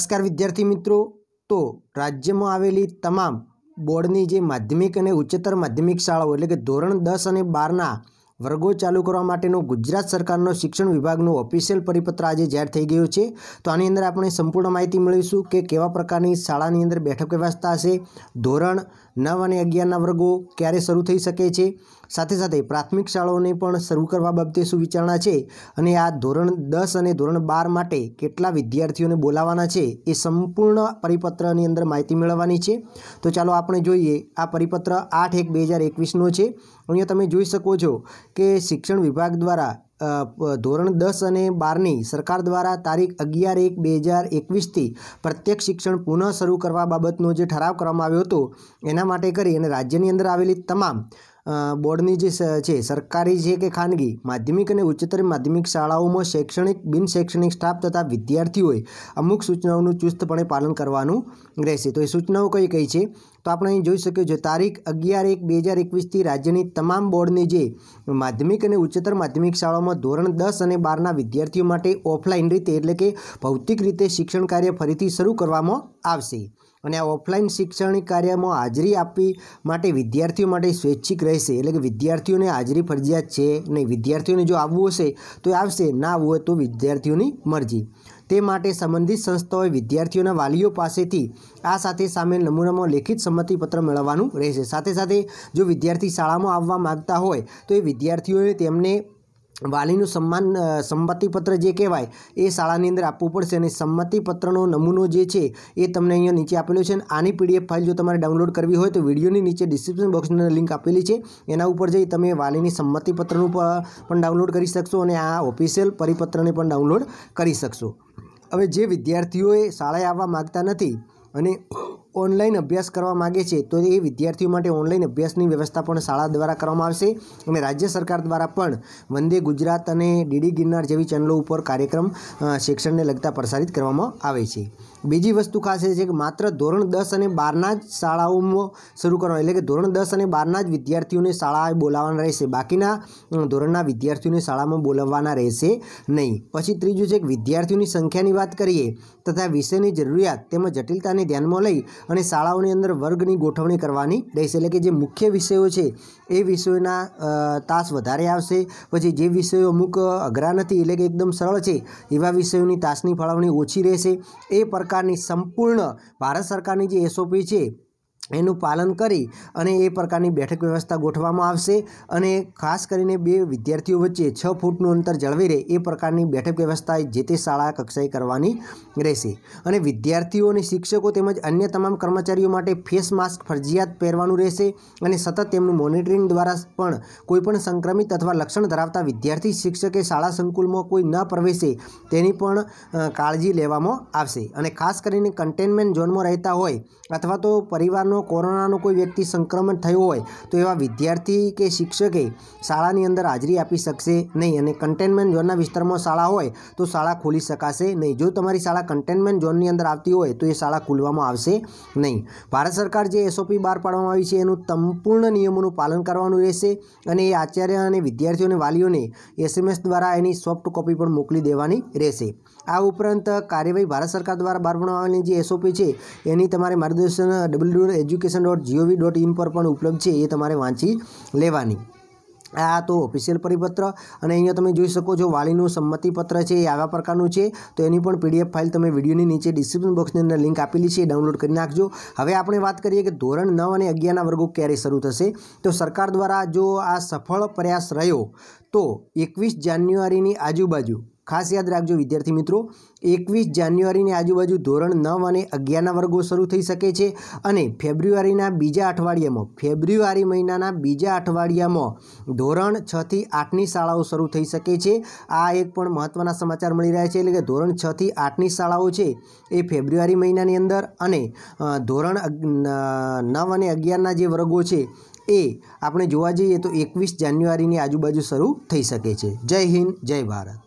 નમસ્કાર વિદ્યાર્થી મિત્રો તો રાજ્યમાં આવેલી તમામ બોર્ડની જે માધ્યમિક અને ઉચ્ચતર માધ્યમિક શાળાઓ એટલે કે ધોરણ દસ અને બારના વર્ગો ચાલુ કરવા માટેનો ગુજરાત સરકારનો શિક્ષણ વિભાગનો ઓફિશિયલ પરિપત્ર આજે જાહેર થઈ ગયો છે તો આની અંદર આપણે સંપૂર્ણ માહિતી મેળવીશું કે કેવા પ્રકારની શાળાની અંદર બેઠક વ્યવસ્થા હશે ધોરણ નવ અને અગિયારના વર્ગો ક્યારે શરૂ થઈ શકે છે સાથે સાથે પ્રાથમિક શાળાઓને પણ શરૂ કરવા બાબતે શું વિચારણા છે અને આ ધોરણ દસ અને ધોરણ બાર માટે કેટલા વિદ્યાર્થીઓને બોલાવવાના છે એ સંપૂર્ણ પરિપત્રની અંદર માહિતી મેળવવાની છે તો ચાલો આપણે જોઈએ આ પરિપત્ર આઠ એક બે હજાર એકવીસનો છે અહીંયા તમે જોઈ શકો છો કે શિક્ષણ વિભાગ દ્વારા ધોરણ દસ અને બારની સરકાર દ્વારા તારીખ અગિયાર એક બે હજાર એકવીસથી પ્રત્યેક શિક્ષણ પુનઃ શરૂ કરવા બાબતનો જે ઠરાવ કરવામાં આવ્યો હતો એના માટે કરી અને રાજ્યની અંદર આવેલી તમામ બોર્ડની જે છે સરકારી છે કે ખાનગી માધ્યમિક અને ઉચ્ચતર માધ્યમિક શાળાઓમાં શૈક્ષણિક બિનશૈક્ષણિક સ્ટાફ તથા વિદ્યાર્થીઓએ અમુક સૂચનાઓનું ચુસ્તપણે પાલન કરવાનું રહેશે તો એ સૂચનાઓ કઈ કઈ છે તો આપણે અહીં જોઈ શકીએ છીએ તારીખ અગિયાર એક બે હજાર એકવીસથી રાજ્યની તમામ બોર્ડની જે માધ્યમિક અને ઉચ્ચતર માધ્યમિક શાળાઓમાં ધોરણ દસ અને બારના વિદ્યાર્થીઓ માટે ઓફલાઈન રીતે એટલે કે ભૌતિક રીતે શિક્ષણ કાર્ય ફરીથી શરૂ કરવામાં આવશે અને આ ઓફલાઈન શૈક્ષણિક કાર્યમાં હાજરી આપવી માટે વિદ્યાર્થીઓ માટે સ્વૈચ્છિક રહેશે એટલે કે વિદ્યાર્થીઓને હાજરી ફરજિયાત છે નહીં વિદ્યાર્થીઓને જો આવવું હશે તો એ આવશે ના આવવું હોય તો વિદ્યાર્થીઓની મરજી તે માટે સંબંધિત સંસ્થાઓએ વિદ્યાર્થીઓના વાલીઓ પાસેથી આ સાથે સામેલ નમૂનામાં લેખિત સંમતિપત્ર મેળવવાનું રહેશે સાથે સાથે જો વિદ્યાર્થી શાળામાં આવવા માગતા હોય તો એ વિદ્યાર્થીઓએ તેમને વાલીનું સન્માન સંમતિપત્ર જે કહેવાય એ શાળાની અંદર આપવું પડશે અને સંમતિપત્રનો નમૂનો જે છે એ તમને અહીંયા નીચે આપેલો છે અને આની પીડીએફ ફાઇલ જો તમારે ડાઉનલોડ કરવી હોય તો વિડીયોની નીચે ડિસ્ક્રિપ્શન બોક્સની લિંક આપેલી છે એના ઉપર જઈ તમે વાલીની સંમતિપત્રનું પણ ડાઉનલોડ કરી શકશો અને આ ઓફિશિયલ પરિપત્રને પણ ડાઉનલોડ કરી શકશો હવે જે વિદ્યાર્થીઓએ શાળાએ આવવા માગતા નથી અને ઓનલાઈન અભ્યાસ કરવા માગે છે તો એ વિદ્યાર્થીઓ માટે ઓનલાઈન અભ્યાસની વ્યવસ્થા પણ શાળા દ્વારા કરવામાં આવશે અને રાજ્ય સરકાર દ્વારા પણ વંદે ગુજરાત અને ડીડી ગિરનાર જેવી ચેનલો ઉપર કાર્યક્રમ શિક્ષણને લગતા પ્રસારિત કરવામાં આવે છે બીજી વસ્તુ ખાસ એ છે કે માત્ર ધોરણ દસ અને બારના જ શાળાઓમાં શરૂ કરવા એટલે કે ધોરણ દસ અને બારના જ વિદ્યાર્થીઓને શાળાએ બોલાવવાના રહેશે બાકીના ધોરણના વિદ્યાર્થીઓને શાળામાં બોલાવવાના રહેશે નહીં પછી ત્રીજું છે કે વિદ્યાર્થીઓની સંખ્યાની વાત કરીએ તથા વિષયની જરૂરિયાત તેમજ જટિલતાને ધ્યાનમાં લઈ અને શાળાઓની અંદર વર્ગની ગોઠવણી કરવાની રહેશે એટલે કે જે મુખ્ય વિષયો છે એ વિષયોના તાસ વધારે આવશે પછી જે વિષયો અમુક અઘરા નથી એટલે કે એકદમ સરળ છે એવા વિષયોની તાસની ફાળવણી ઓછી રહેશે એ પ્રકારની સંપૂર્ણ ભારત સરકારની જે એસઓપી છે એનું પાલન કરી અને એ પ્રકારની બેઠક વ્યવસ્થા ગોઠવવામાં આવશે અને ખાસ કરીને બે વિદ્યાર્થીઓ વચ્ચે છ ફૂટનું અંતર જળવી રહે એ પ્રકારની બેઠક વ્યવસ્થા જે તે શાળા કક્ષાએ કરવાની રહેશે અને વિદ્યાર્થીઓ અને શિક્ષકો તેમજ અન્ય તમામ કર્મચારીઓ માટે ફેસ માસ્ક ફરજિયાત પહેરવાનું રહેશે અને સતત તેમનું મોનિટરિંગ દ્વારા પણ કોઈપણ સંક્રમિત અથવા લક્ષણ ધરાવતા વિદ્યાર્થી શિક્ષકે શાળા સંકુલમાં કોઈ ન પ્રવેશે તેની પણ કાળજી લેવામાં આવશે અને ખાસ કરીને કન્ટેનમેન્ટ ઝોનમાં રહેતા હોય અથવા તો પરિવારનો કોરોનાનો કોરોનાનો કોઈ વ્યક્તિ સંક્રમણ થયો હોય તો એવા વિદ્યાર્થી કે શિક્ષકે શાળાની અંદર હાજરી આપી શકશે નહીં અને કન્ટેનમેન્ટ ઝોનના વિસ્તારમાં શાળા હોય તો શાળા ખોલી શકાશે નહીં જો તમારી શાળા કન્ટેનમેન્ટ ઝોનની અંદર આવતી હોય તો એ શાળા ખોલવામાં આવશે નહીં ભારત સરકાર જે એસઓપી બહાર પાડવામાં આવી છે એનું સંપૂર્ણ નિયમોનું પાલન કરવાનું રહેશે અને એ આચાર્ય અને વિદ્યાર્થીઓને વાલીઓને એસએમએસ દ્વારા એની સોફ્ટ કોપી પણ મોકલી દેવાની રહેશે આ ઉપરાંત કાર્યવાહી ભારત સરકાર દ્વારા બહાર પાડવામાં આવેલી જે એસઓપી છે એની તમારે માર્ગદર્શન W education dot gov dot in પર પણ ઉપલબ્ધ છે એ તમારે વાંચી લેવાની આ તો ઓફિશિયલ પરિપત્ર અને અહીંયા તમે જોઈ શકો છો વાલીનું સંમતિપત્ર છે એ આવા પ્રકારનું છે તો એની પણ પીડીએફ ફાઇલ તમે વિડીયોની નીચે ડિસ્ક્રિપ્શન બોક્સની અંદર લિંક આપેલી છે ડાઉનલોડ કરી નાખજો હવે આપણે વાત કરીએ કે ધોરણ નવ અને અગિયારના વર્ગો ક્યારે શરૂ થશે તો સરકાર દ્વારા જો આ સફળ પ્રયાસ રહ્યો તો એકવીસ જાન્યુઆરીની આજુબાજુ ખાસ યાદ રાખજો વિદ્યાર્થી મિત્રો એકવીસ જાન્યુઆરીની આજુબાજુ ધોરણ નવ અને અગિયારના વર્ગો શરૂ થઈ શકે છે અને ફેબ્રુઆરીના બીજા અઠવાડિયામાં ફેબ્રુઆરી મહિનાના બીજા અઠવાડિયામાં ધોરણ છથી આઠની શાળાઓ શરૂ થઈ શકે છે આ એક પણ મહત્ત્વના સમાચાર મળી રહ્યા છે એટલે કે ધોરણ છથી આઠની શાળાઓ છે એ ફેબ્રુઆરી મહિનાની અંદર અને ધોરણ નવ અને અગિયારના જે વર્ગો છે એ આપણે જોવા જઈએ તો એકવીસ જાન્યુઆરીની આજુબાજુ શરૂ થઈ શકે છે જય હિન્દ જય ભારત